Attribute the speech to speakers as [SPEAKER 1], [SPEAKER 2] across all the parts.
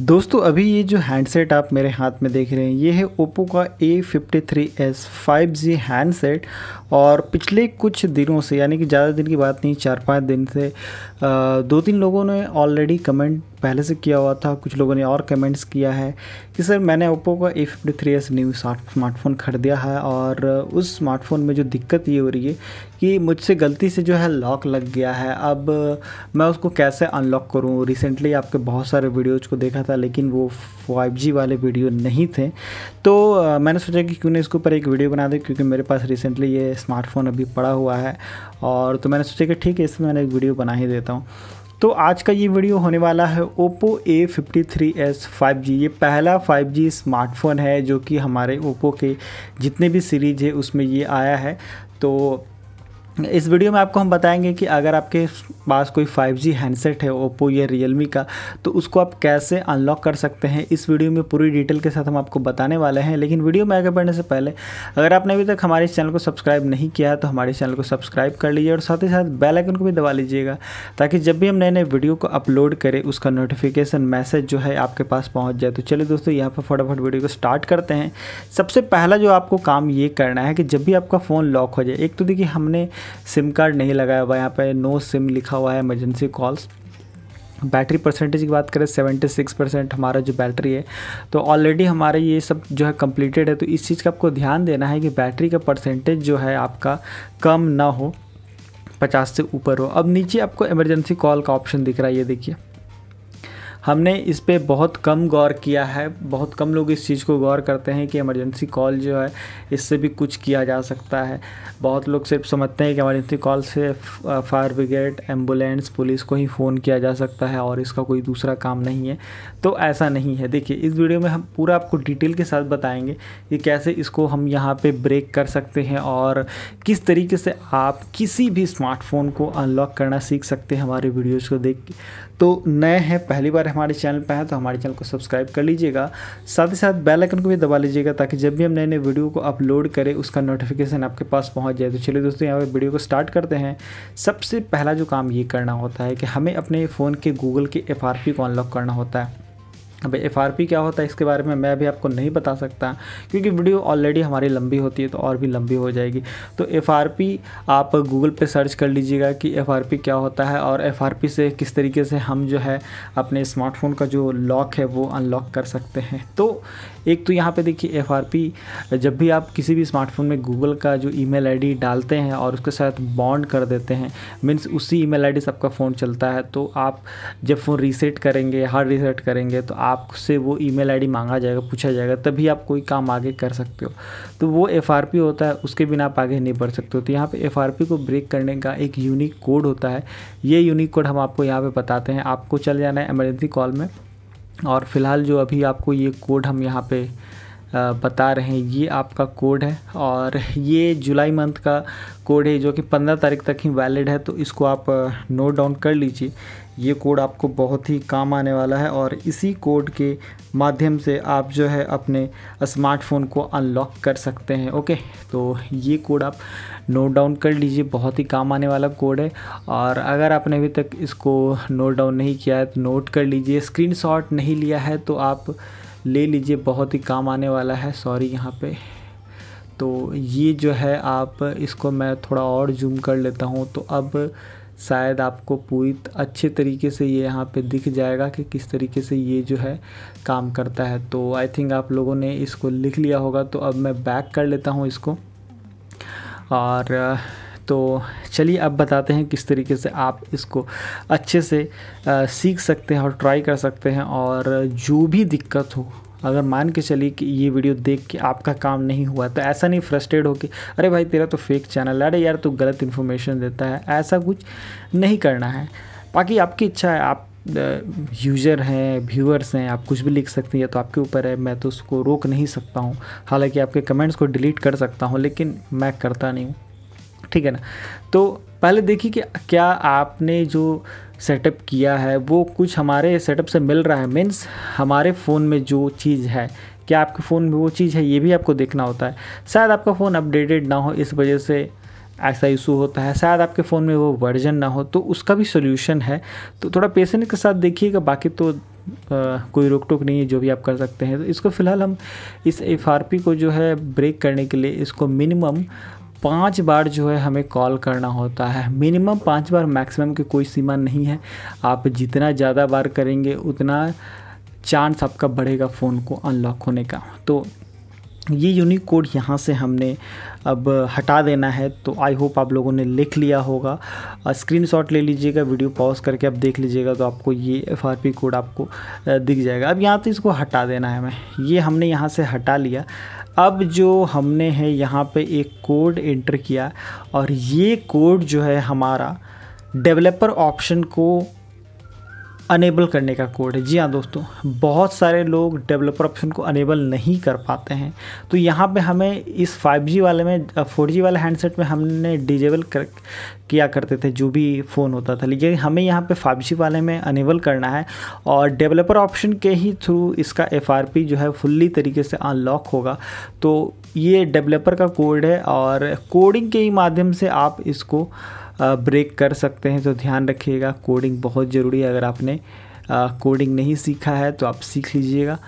[SPEAKER 1] दोस्तों अभी ये जो हैंडसेट आप मेरे हाथ में देख रहे हैं ये है ओप्पो का A fifty three S five G handset और पिछले कुछ दिनों से यानी कि ज़्यादा दिन की बात नहीं चार पाँच दिन से दो तीन लोगों ने ऑलरेडी कमेंट पहले से किया हुआ था कुछ लोगों ने और कमेंट्स किया है कि सर मैंने ओप्पो का A fifty three S new smartphone ख़रीदा है और उस स्मार्टफोन में जो दिक्कत ये हो रही है कि मुझसे गलती से जो है लॉक लग गया है अब मैं उसको कैसे अनलॉक करूँ रिसेंटली आपके बहुत सारे वीडियोज़ को देखा था लेकिन वो फाइव जी वाले वीडियो नहीं थे तो मैंने सोचा कि क्यों ना इसके ऊपर एक वीडियो बना दें क्योंकि मेरे पास रिसेंटली ये स्मार्टफोन अभी पड़ा हुआ है और तो मैंने सोचा कि ठीक है इसमें मैंने एक वीडियो बना ही देता हूँ तो आज का ये वीडियो होने वाला है Oppo A fifty three S five G ये पहला फाइव जी स्मार्टफोन है जो कि हमारे ओप्पो के जितने भी सीरीज है उसमें ये आया है तो इस वीडियो में आपको हम बताएंगे कि अगर आपके पास कोई 5G हैंडसेट है ओप्पो या रियलमी का तो उसको आप कैसे अनलॉक कर सकते हैं इस वीडियो में पूरी डिटेल के साथ हम आपको बताने वाले हैं लेकिन वीडियो में आगे बढ़ने से पहले अगर आपने अभी तक हमारे चैनल को सब्सक्राइब नहीं किया है तो हमारे चैनल को सब्सक्राइब कर लीजिए और साथ ही साथ बेलाइकन को भी दबा लीजिएगा ताकि जब भी हम नए नए वीडियो को अपलोड करें उसका नोटिफिकेशन मैसेज जो है आपके पास पहुँच जाए तो चलिए दोस्तों यहाँ पर फटाफट वीडियो को स्टार्ट करते हैं सबसे पहला जो आपको काम ये करना है कि जब भी आपका फ़ोन लॉक हो जाए एक तो देखिए हमने सिम कार्ड नहीं लगाया हुआ है यहाँ पे नो सिम लिखा हुआ है इमरजेंसी कॉल्स बैटरी परसेंटेज की बात करें 76 परसेंट हमारा जो बैटरी है तो ऑलरेडी हमारे ये सब जो है कंप्लीटेड है तो इस चीज़ का आपको ध्यान देना है कि बैटरी का परसेंटेज जो है आपका कम ना हो पचास से ऊपर हो अब नीचे आपको इमरजेंसी कॉल का ऑप्शन दिख रहा है ये देखिए हमने इस पर बहुत कम गौर किया है बहुत कम लोग इस चीज़ को गौर करते हैं कि इमरजेंसी कॉल जो है इससे भी कुछ किया जा सकता है बहुत लोग सिर्फ समझते हैं कि इमरजेंसी कॉल से फायर ब्रिगेड एम्बुलेंस पुलिस को ही फ़ोन किया जा सकता है और इसका कोई दूसरा काम नहीं है तो ऐसा नहीं है देखिए इस वीडियो में हम पूरा आपको डिटेल के साथ बताएंगे कि कैसे इसको हम यहाँ पर ब्रेक कर सकते हैं और किस तरीके से आप किसी भी स्मार्टफोन को अनलॉक करना सीख सकते हैं हमारे वीडियोज़ को देख तो नए हैं पहली बार हमारे चैनल पर हैं तो हमारे चैनल को सब्सक्राइब कर लीजिएगा साथ ही साथ बेल आइकन को भी दबा लीजिएगा ताकि जब भी हम नए नए वीडियो को अपलोड करें उसका नोटिफिकेशन आपके पास पहुँच जाए तो चलिए दोस्तों यहाँ पर वीडियो को स्टार्ट करते हैं सबसे पहला जो काम ये करना होता है कि हमें अपने फ़ोन के गूगल के एफ को अनलॉक करना होता है अब एफ क्या होता है इसके बारे में मैं भी आपको नहीं बता सकता क्योंकि वीडियो ऑलरेडी हमारी लंबी होती है तो और भी लंबी हो जाएगी तो एफ आप गूगल पे सर्च कर लीजिएगा कि एफ क्या होता है और एफ से किस तरीके से हम जो है अपने स्मार्टफोन का जो लॉक है वो अनलॉक कर सकते हैं तो एक तो यहाँ पे देखिए एफ जब भी आप किसी भी स्मार्टफोन में गूगल का जो ईमेल आईडी डालते हैं और उसके साथ बॉन्ड कर देते हैं मीन्स उसी ईमेल आईडी से आपका फ़ोन चलता है तो आप जब फ़ोन रीसेट करेंगे हार्ड रीसेट करेंगे तो आपसे वो ईमेल आईडी मांगा जाएगा पूछा जाएगा तभी आप कोई काम आगे कर सकते हो तो वो एफ होता है उसके बिना आप आगे नहीं बढ़ सकते हो तो यहाँ पर एफ को ब्रेक करने का एक यूनिक कोड होता है ये यूनिक कोड हम आपको यहाँ पर बताते हैं आपको चल जाना है एमरजेंसी कॉल में और फ़िलहाल जो अभी आपको ये कोड हम यहाँ पे बता रहे हैं ये आपका कोड है और ये जुलाई मंथ का कोड है जो कि पंद्रह तारीख तक ही वैलिड है तो इसको आप नोट डाउन कर लीजिए ये कोड आपको बहुत ही काम आने वाला है और इसी कोड के माध्यम से आप जो है अपने स्मार्टफोन को अनलॉक कर सकते हैं ओके तो ये कोड आप नोट डाउन कर लीजिए बहुत ही काम आने वाला कोड है और अगर आपने अभी तक इसको नोट डाउन नहीं किया है तो नोट कर लीजिए स्क्रीनशॉट नहीं लिया है तो आप ले लीजिए बहुत ही काम आने वाला है सॉरी यहाँ पे तो ये जो है आप इसको मैं थोड़ा और जूम कर लेता हूँ तो अब शायद आपको पूरी अच्छे तरीके से ये यहाँ पे दिख जाएगा कि किस तरीके से ये जो है काम करता है तो आई थिंक आप लोगों ने इसको लिख लिया होगा तो अब मैं बैक कर लेता हूँ इसको और तो चलिए अब बताते हैं किस तरीके से आप इसको अच्छे से सीख सकते हैं और ट्राई कर सकते हैं और जो भी दिक्कत हो अगर मान के चलिए कि ये वीडियो देख के आपका काम नहीं हुआ तो ऐसा नहीं फ्रस्ट्रेट हो कि अरे भाई तेरा तो फेक चैनल है अरे यार तू तो गलत इन्फॉर्मेशन देता है ऐसा कुछ नहीं करना है बाकी आपकी इच्छा है आप यूजर हैं व्यूअर्स हैं आप कुछ भी लिख सकते हैं तो आपके ऊपर है मैं तो उसको रोक नहीं सकता हूँ हालांकि आपके कमेंट्स को डिलीट कर सकता हूँ लेकिन मैं करता नहीं हूँ ठीक है ना तो पहले देखिए कि क्या आपने जो सेटअप किया है वो कुछ हमारे सेटअप से मिल रहा है मीन्स हमारे फ़ोन में जो चीज़ है क्या आपके फ़ोन में वो चीज़ है ये भी आपको देखना होता है शायद आपका फ़ोन अपडेटेड ना हो इस वजह से ऐसा इशू होता है शायद आपके फ़ोन में वो वर्जन ना हो तो उसका भी सोल्यूशन है तो थोड़ा पेशेंट के साथ देखिएगा बाकी तो आ, कोई रोक टोक नहीं है जो भी आप कर सकते हैं तो इसको फ़िलहाल हम इस एफ को जो है ब्रेक करने के लिए इसको मिनिमम पांच बार जो है हमें कॉल करना होता है मिनिमम पांच बार मैक्सिमम की कोई सीमा नहीं है आप जितना ज़्यादा बार करेंगे उतना चांस आपका बढ़ेगा फ़ोन को अनलॉक होने का तो ये यूनिक कोड यहाँ से हमने अब हटा देना है तो आई होप आप लोगों ने लिख लिया होगा स्क्रीनशॉट ले लीजिएगा वीडियो पॉज करके आप देख लीजिएगा तो आपको ये एफ आर पी कोड आपको दिख जाएगा अब यहाँ तो इसको हटा देना है हमें ये हमने यहाँ से हटा लिया अब जो हमने है यहाँ पे एक कोड एंटर किया और ये कोड जो है हमारा डेवलपर ऑप्शन को अनेबल करने का कोड है जी हाँ दोस्तों बहुत सारे लोग डेवलपर ऑप्शन को अनेबल नहीं कर पाते हैं तो यहाँ पे हमें इस 5G वाले में 4G वाले हैंडसेट में हमने डिजेबल कर किया करते थे जो भी फ़ोन होता था लेकिन हमें यहाँ पे 5G वाले में अनेबल करना है और डेवलपर ऑप्शन के ही थ्रू इसका एफ जो है फुल्ली तरीके से अनलॉक होगा तो ये डेवलपर का कोड है और कोडिंग के ही माध्यम से आप इसको ब्रेक कर सकते हैं तो ध्यान रखिएगा कोडिंग बहुत ज़रूरी है अगर आपने कोडिंग नहीं सीखा है तो आप सीख लीजिएगा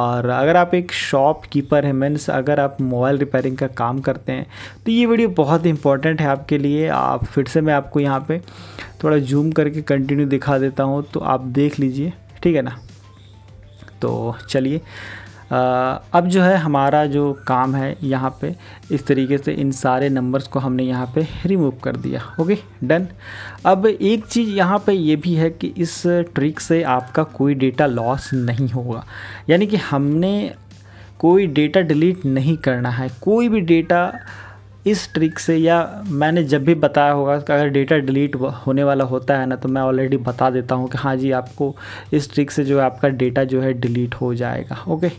[SPEAKER 1] और अगर आप एक शॉप कीपर हैं मीन्स अगर आप मोबाइल रिपेयरिंग का काम करते हैं तो ये वीडियो बहुत इंपॉर्टेंट है आपके लिए आप फिर से मैं आपको यहाँ पे थोड़ा जूम करके कंटिन्यू दिखा देता हूँ तो आप देख लीजिए ठीक है ना तो चलिए अब जो है हमारा जो काम है यहाँ पे इस तरीके से इन सारे नंबर्स को हमने यहाँ पे रिमूव कर दिया ओके डन अब एक चीज़ यहाँ पे ये भी है कि इस ट्रिक से आपका कोई डेटा लॉस नहीं होगा यानी कि हमने कोई डेटा डिलीट नहीं करना है कोई भी डेटा इस ट्रिक से या मैंने जब भी बताया होगा कि अगर डेटा डिलीट होने वाला होता है ना तो मैं ऑलरेडी बता देता हूँ कि हाँ जी आपको इस ट्रिक से जो है आपका डेटा जो है डिलीट हो जाएगा ओके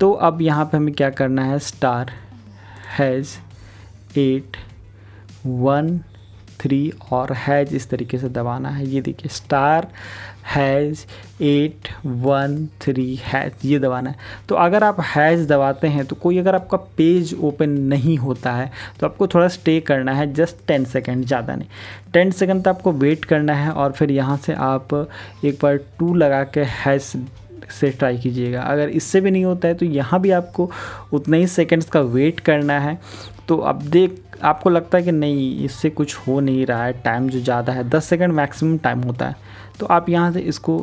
[SPEAKER 1] तो अब यहाँ पे हमें क्या करना है star hash eight one three और हैज इस तरीके से दबाना है ये देखिए star hash eight one three hash ये दबाना है तो अगर आप हैज़ दबाते हैं तो कोई अगर आपका पेज ओपन नहीं होता है तो आपको थोड़ा स्टे करना है जस्ट टेन सेकेंड ज़्यादा नहीं टेन सेकेंड तो आपको वेट करना है और फिर यहाँ से आप एक बार टू लगा के हैज़ से ट्राई कीजिएगा अगर इससे भी नहीं होता है तो यहाँ भी आपको उतने ही सेकंड्स का वेट करना है तो अब देख आपको लगता है कि नहीं इससे कुछ हो नहीं रहा है टाइम जो ज़्यादा है दस सेकेंड मैक्सिमम टाइम होता है तो आप यहाँ से इसको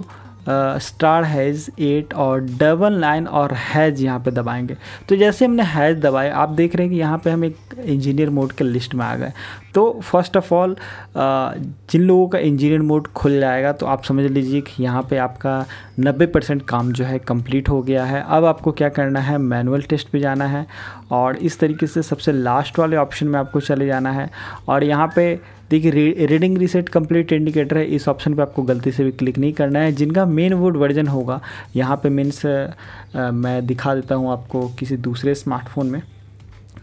[SPEAKER 1] स्टार हैज़ एट और डबल नाइन और हैज़ यहाँ पे दबाएंगे तो जैसे हमने हैज़ दबाए आप देख रहे हैं कि यहाँ पे हम एक इंजीनियर मोड के लिस्ट में आ गए तो फर्स्ट ऑफ ऑल जिन लोगों का इंजीनियर मोड खुल जाएगा तो आप समझ लीजिए कि यहाँ पे आपका 90 परसेंट काम जो है कंप्लीट हो गया है अब आपको क्या करना है मैनुअल टेस्ट पे जाना है और इस तरीके से सबसे लास्ट वाले ऑप्शन में आपको चले जाना है और यहाँ पर देखिए रीडिंग रीसेट कंप्लीट इंडिकेटर है इस ऑप्शन पे आपको गलती से भी क्लिक नहीं करना है जिनका मेन वुड वर्जन होगा यहाँ पे मीन्स मैं दिखा देता हूँ आपको किसी दूसरे स्मार्टफोन में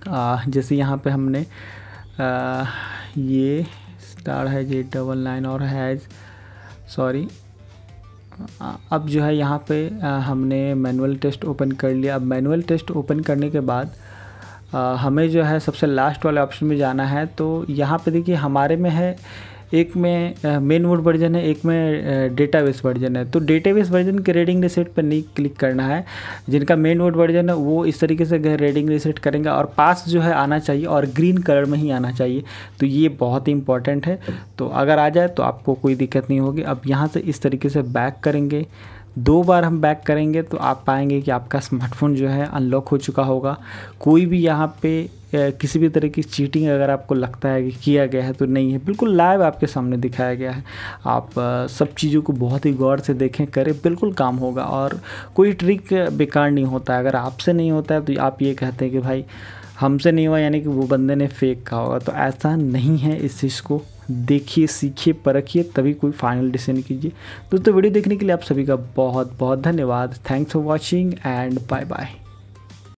[SPEAKER 1] आ, जैसे यहाँ पे हमने आ, ये स्टार है जे डबल नाइन और हैज सॉरी अब जो है यहाँ पे आ, हमने मैनुअल टेस्ट ओपन कर लिया अब मैनुअल टेस्ट ओपन करने के बाद हमें जो है सबसे लास्ट वाले ऑप्शन में जाना है तो यहाँ पे देखिए हमारे में है एक में मेन मोड वर्जन है एक में डेटाबेस वर्जन है तो डेटाबेस वर्जन के रेडिंग रिसेट पर नहीं क्लिक करना है जिनका मेन मोड वर्जन है वो इस तरीके से रेडिंग रिसेट करेंगे और पास जो है आना चाहिए और ग्रीन कलर में ही आना चाहिए तो ये बहुत ही इंपॉर्टेंट है तो अगर आ जाए तो आपको कोई दिक्कत नहीं होगी अब यहाँ से इस तरीके से बैक करेंगे दो बार हम बैक करेंगे तो आप पाएंगे कि आपका स्मार्टफोन जो है अनलॉक हो चुका होगा कोई भी यहाँ पे किसी भी तरह की चीटिंग अगर आपको लगता है कि किया गया है तो नहीं है बिल्कुल लाइव आपके सामने दिखाया गया है आप सब चीज़ों को बहुत ही गौर से देखें करें बिल्कुल काम होगा और कोई ट्रिक बेकार नहीं होता अगर आपसे नहीं होता है तो आप ये कहते हैं कि भाई हमसे नहीं हुआ यानी कि वो बंदे ने फेक कहा होगा तो ऐसा नहीं है इस चीज़ को देखिए सीखिए परखिए तभी कोई फाइनल डिसीजन कीजिए दोस्तों वीडियो देखने के लिए आप सभी का बहुत बहुत धन्यवाद thanks for watching and bye bye